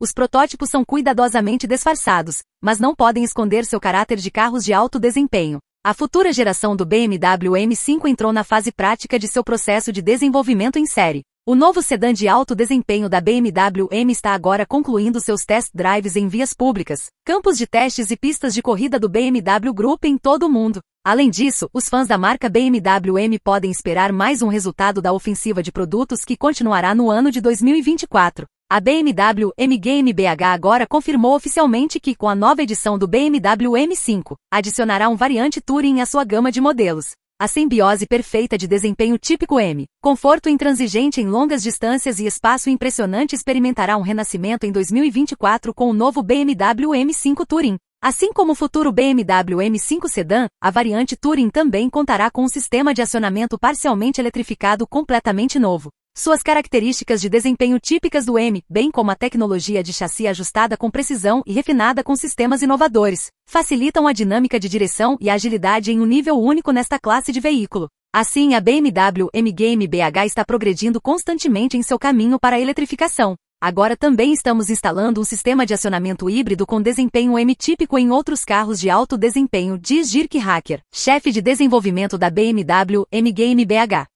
Os protótipos são cuidadosamente disfarçados, mas não podem esconder seu caráter de carros de alto desempenho. A futura geração do BMW M5 entrou na fase prática de seu processo de desenvolvimento em série. O novo sedã de alto desempenho da BMW M está agora concluindo seus test drives em vias públicas, campos de testes e pistas de corrida do BMW Group em todo o mundo. Além disso, os fãs da marca BMW M podem esperar mais um resultado da ofensiva de produtos que continuará no ano de 2024. A BMW M GmbH agora confirmou oficialmente que, com a nova edição do BMW M5, adicionará um variante Touring à sua gama de modelos. A simbiose perfeita de desempenho típico M, conforto intransigente em longas distâncias e espaço impressionante experimentará um renascimento em 2024 com o novo BMW M5 Touring. Assim como o futuro BMW M5 Sedan, a variante Touring também contará com um sistema de acionamento parcialmente eletrificado completamente novo. Suas características de desempenho típicas do M, bem como a tecnologia de chassi ajustada com precisão e refinada com sistemas inovadores, facilitam a dinâmica de direção e agilidade em um nível único nesta classe de veículo. Assim, a BMW M-Game BH está progredindo constantemente em seu caminho para a eletrificação. Agora também estamos instalando um sistema de acionamento híbrido com desempenho M típico em outros carros de alto desempenho, diz Dirk Hacker, chefe de desenvolvimento da BMW M Game BH.